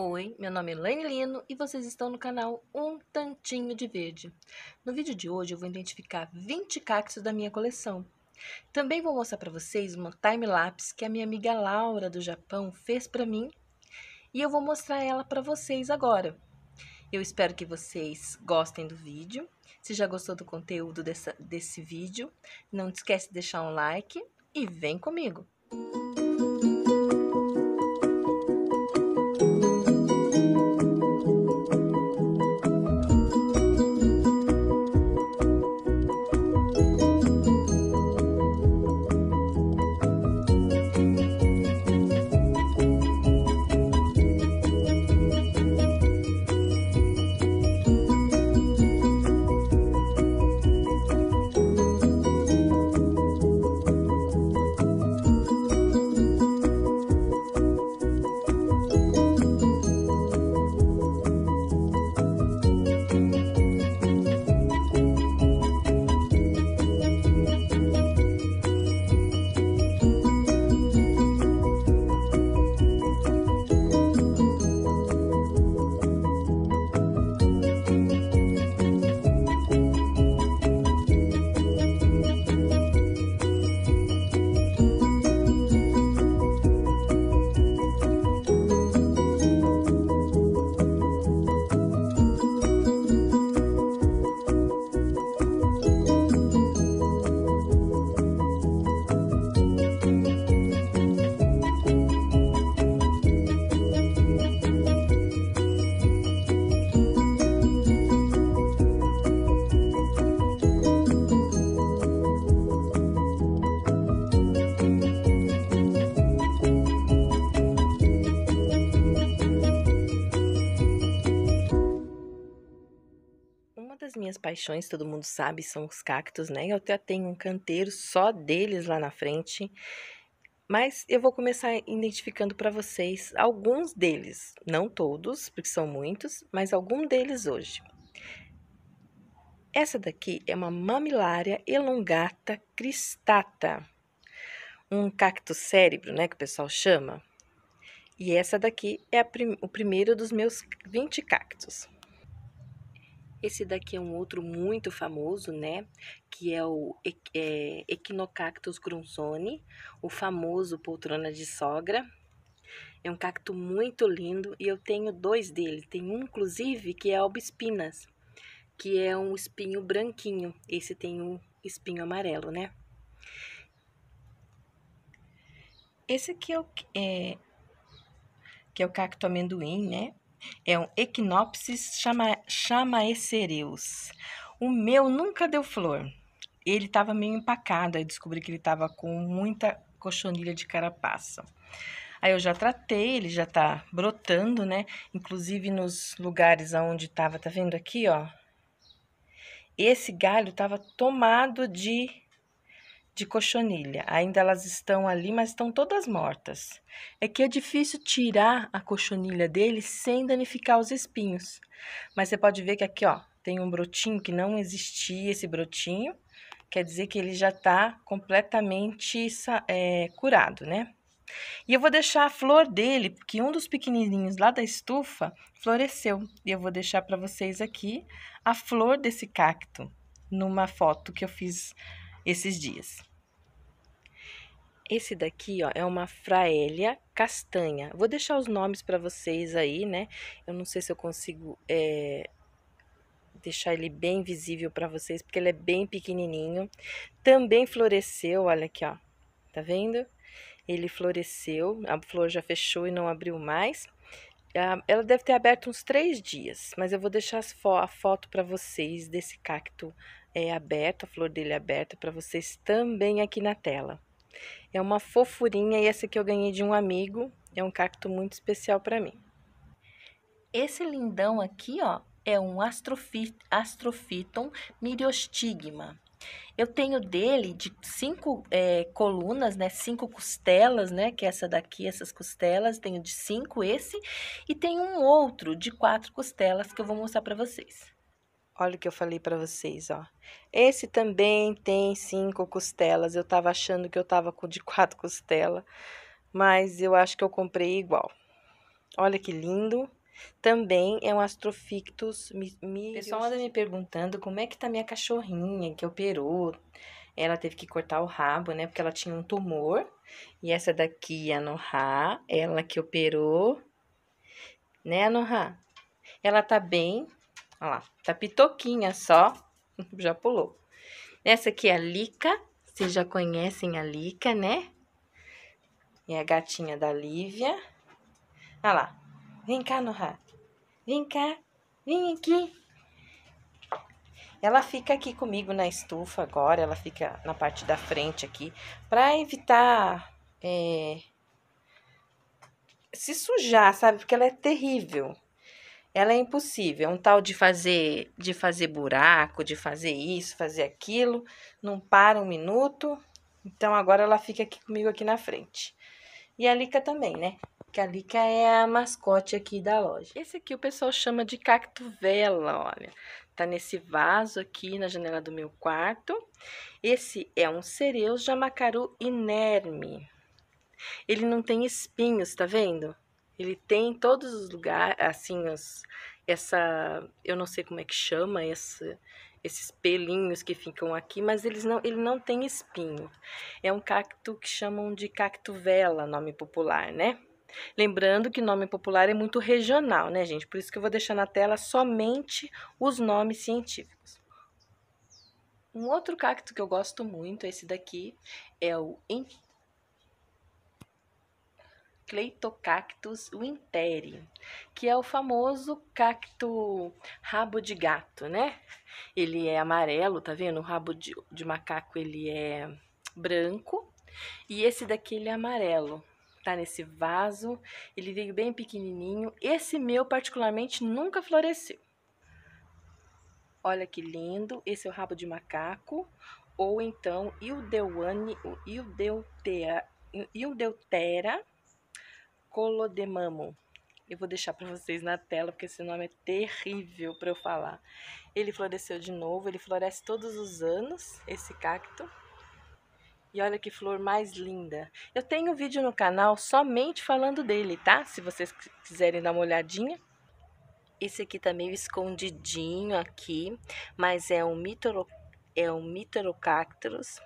Oi, meu nome é Elaine Lino e vocês estão no canal Um Tantinho de Verde. No vídeo de hoje eu vou identificar 20 cactos da minha coleção. Também vou mostrar para vocês uma time-lapse que a minha amiga Laura do Japão fez para mim e eu vou mostrar ela para vocês agora. Eu espero que vocês gostem do vídeo. Se já gostou do conteúdo dessa, desse vídeo, não esquece de deixar um like e vem comigo! Música minhas paixões, todo mundo sabe, são os cactos, né? Eu até tenho um canteiro só deles lá na frente. Mas eu vou começar identificando para vocês alguns deles, não todos, porque são muitos, mas algum deles hoje. Essa daqui é uma mamilária elongata cristata, um cacto cérebro, né, que o pessoal chama. E essa daqui é prim o primeiro dos meus 20 cactos. Esse daqui é um outro muito famoso, né? Que é o é, Echinocactus grunzoni, o famoso poltrona de sogra. É um cacto muito lindo e eu tenho dois dele. Tem um, inclusive, que é albispinas, que é um espinho branquinho. Esse tem um espinho amarelo, né? Esse aqui é o, é, que é o cacto amendoim, né? É um Equinopsis chama, O meu nunca deu flor. Ele estava meio empacado, aí descobri que ele estava com muita cochonilha de carapaça. Aí eu já tratei, ele já tá brotando, né? Inclusive nos lugares aonde tava, tá vendo aqui, ó? Esse galho tava tomado de de cochonilha. Ainda elas estão ali, mas estão todas mortas. É que é difícil tirar a cochonilha dele sem danificar os espinhos. Mas você pode ver que aqui, ó, tem um brotinho que não existia esse brotinho. Quer dizer que ele já está completamente é, curado, né? E eu vou deixar a flor dele, porque um dos pequenininhos lá da estufa floresceu. E eu vou deixar para vocês aqui a flor desse cacto numa foto que eu fiz esses dias. Esse daqui, ó, é uma fraélia castanha. Vou deixar os nomes para vocês aí, né? Eu não sei se eu consigo é, deixar ele bem visível para vocês, porque ele é bem pequenininho. Também floresceu, olha aqui, ó. Tá vendo? Ele floresceu, a flor já fechou e não abriu mais. Ah, ela deve ter aberto uns três dias, mas eu vou deixar a foto para vocês desse cacto é, aberto, a flor dele aberta, para vocês também aqui na tela. É uma fofurinha e essa que eu ganhei de um amigo. É um cacto muito especial para mim. Esse lindão aqui, ó, é um Astrofiton Astrophyton miriostigma. Eu tenho dele de cinco é, colunas, né? Cinco costelas, né? Que é essa daqui, essas costelas. Tenho de cinco esse. E tem um outro de quatro costelas que eu vou mostrar para vocês. Olha o que eu falei para vocês, ó. Esse também tem cinco costelas. Eu tava achando que eu tava com de quatro costelas, mas eu acho que eu comprei igual. Olha que lindo. Também é um Astrofictus pessoal anda me perguntando como é que tá minha cachorrinha que operou. Ela teve que cortar o rabo, né? Porque ela tinha um tumor. E essa daqui, a Noha, ela que operou. Né, Noha? Ela tá bem, Olha lá, tá pitoquinha só, já pulou. Essa aqui é a Lica, vocês já conhecem a Lica, né? É a gatinha da Lívia. Olha lá, vem cá, Noha, vem cá, vem aqui. Ela fica aqui comigo na estufa agora, ela fica na parte da frente aqui, pra evitar... É, se sujar, sabe? Porque ela é terrível ela é impossível. É um tal de fazer, de fazer buraco, de fazer isso, fazer aquilo, não para um minuto. Então agora ela fica aqui comigo aqui na frente. E a Lica também, né? Que a Lica é a mascote aqui da loja. Esse aqui o pessoal chama de cacto vela, olha. Tá nesse vaso aqui na janela do meu quarto. Esse é um cereus jamacaru inerme. Ele não tem espinhos, tá vendo? Ele tem todos os lugares, assim, essa, eu não sei como é que chama, esses pelinhos que ficam aqui, mas eles não, ele não tem espinho. É um cacto que chamam de cacto vela, nome popular, né? Lembrando que nome popular é muito regional, né, gente? Por isso que eu vou deixar na tela somente os nomes científicos. Um outro cacto que eu gosto muito, esse daqui, é o Cleitocactus winteri, que é o famoso cacto rabo de gato, né? Ele é amarelo, tá vendo? O rabo de, de macaco ele é branco e esse daqui ele é amarelo. Tá nesse vaso, ele veio bem pequenininho. Esse meu particularmente nunca floresceu. Olha que lindo, esse é o rabo de macaco, ou então Ildeuane, Ildeutera, Ildeutera Colodemamo. Eu vou deixar para vocês na tela, porque esse nome é terrível para eu falar. Ele floresceu de novo, ele floresce todos os anos, esse cacto. E olha que flor mais linda. Eu tenho um vídeo no canal somente falando dele, tá? Se vocês quiserem dar uma olhadinha. Esse aqui tá meio escondidinho aqui, mas é um, mitoro, é um Mitorocactus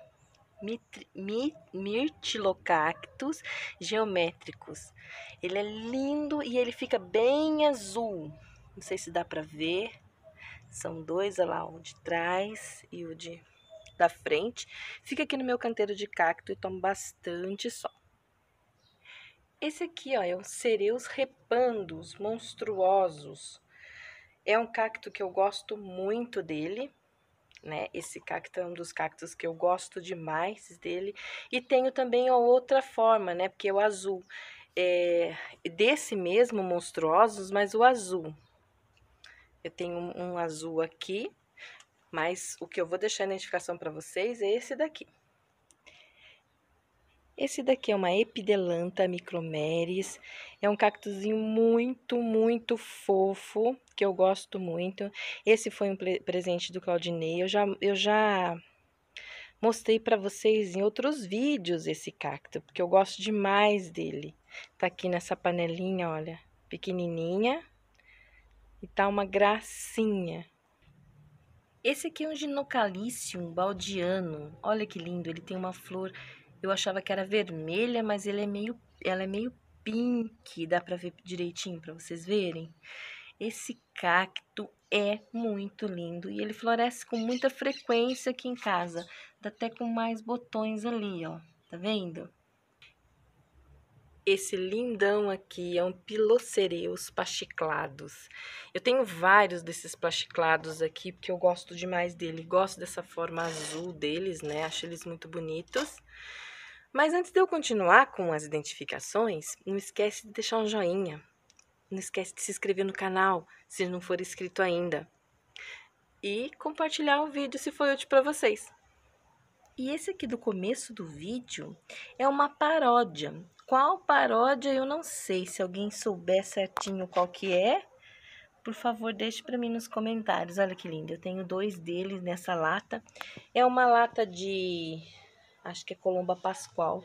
Mirtilocactus geométricos. Ele é lindo e ele fica bem azul. Não sei se dá para ver. São dois, olha lá, o de trás e o de da frente. Fica aqui no meu canteiro de cacto e tomo bastante sol. Esse aqui, ó, é um Cereus repandos monstruosos. É um cacto que eu gosto muito dele né? Esse cacto é um dos cactos que eu gosto demais dele. E tenho também a outra forma, né? Porque é o azul. É desse mesmo monstruosos, mas o azul. Eu tenho um azul aqui, mas o que eu vou deixar a identificação para vocês é esse daqui. Esse daqui é uma Epidelanta micromeris, é um cactuzinho muito, muito fofo, que eu gosto muito. Esse foi um presente do Claudinei, eu já, eu já mostrei para vocês em outros vídeos esse cacto, porque eu gosto demais dele. Tá aqui nessa panelinha, olha, pequenininha, e tá uma gracinha. Esse aqui é um ginocalícium baldiano, olha que lindo, ele tem uma flor eu achava que era vermelha, mas ele é meio, ela é meio pink. Dá para ver direitinho para vocês verem? Esse cacto é muito lindo e ele floresce com muita frequência aqui em casa. dá até com mais botões ali, ó. Tá vendo? Esse lindão aqui é um pilocereus pachiclados. Eu tenho vários desses pachiclados aqui, porque eu gosto demais dele. Gosto dessa forma azul deles, né? Acho eles muito bonitos. Mas antes de eu continuar com as identificações, não esquece de deixar um joinha. Não esquece de se inscrever no canal, se não for inscrito ainda. E compartilhar o vídeo se foi útil para vocês. E esse aqui do começo do vídeo é uma paródia. Qual paródia eu não sei. Se alguém souber certinho qual que é, por favor, deixe para mim nos comentários. Olha que lindo, eu tenho dois deles nessa lata. É uma lata de acho que é Colomba Pascoal.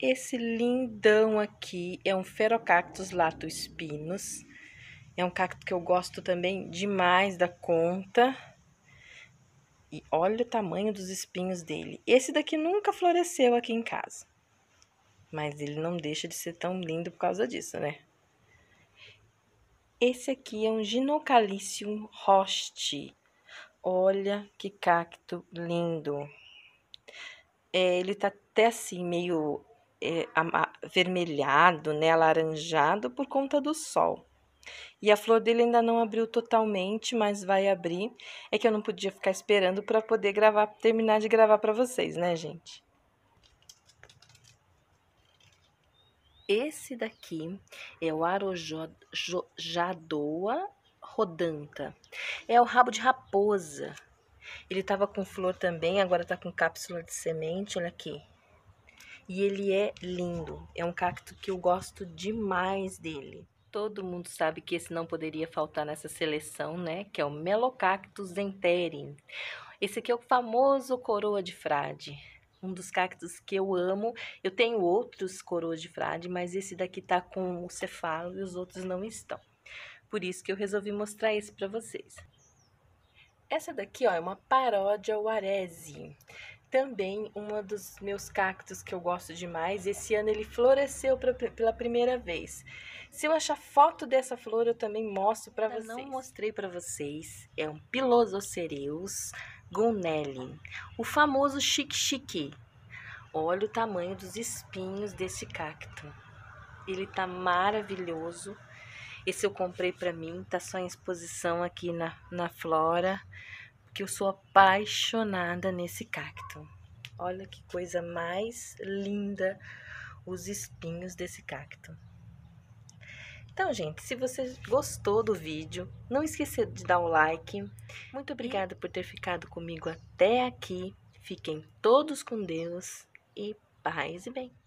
Esse lindão aqui é um Ferocactus lato espinos. É um cacto que eu gosto também demais da conta. E olha o tamanho dos espinhos dele. Esse daqui nunca floresceu aqui em casa. Mas ele não deixa de ser tão lindo por causa disso, né? Esse aqui é um Ginocalicium rosti. Olha que cacto lindo. É, ele tá até assim, meio é, avermelhado, né, alaranjado por conta do sol. E a flor dele ainda não abriu totalmente, mas vai abrir. É que eu não podia ficar esperando para poder gravar, terminar de gravar para vocês, né, gente? Esse daqui é o Arojadoa rodanta. É o rabo de raposa. Ele estava com flor também, agora está com cápsula de semente, olha aqui. E ele é lindo, é um cacto que eu gosto demais dele. Todo mundo sabe que esse não poderia faltar nessa seleção, né? Que é o Melocactus enterin Esse aqui é o famoso coroa de frade. Um dos cactos que eu amo. Eu tenho outros coroas de frade, mas esse daqui tá com o cefalo e os outros não estão. Por isso que eu resolvi mostrar esse para vocês. Essa daqui, ó, é uma paródia Warese. Também um dos meus cactos que eu gosto demais. Esse ano ele floresceu pra, pela primeira vez. Se eu achar foto dessa flor, eu também mostro para vocês. não mostrei para vocês. É um Pilosocereus gonelli, o famoso chique-chique. Olha o tamanho dos espinhos desse cacto. Ele tá maravilhoso. Esse eu comprei pra mim, tá só em exposição aqui na, na Flora, porque eu sou apaixonada nesse cacto. Olha que coisa mais linda os espinhos desse cacto. Então, gente, se você gostou do vídeo, não esqueça de dar o like. Muito obrigada por ter ficado comigo até aqui. Fiquem todos com Deus e paz e bem.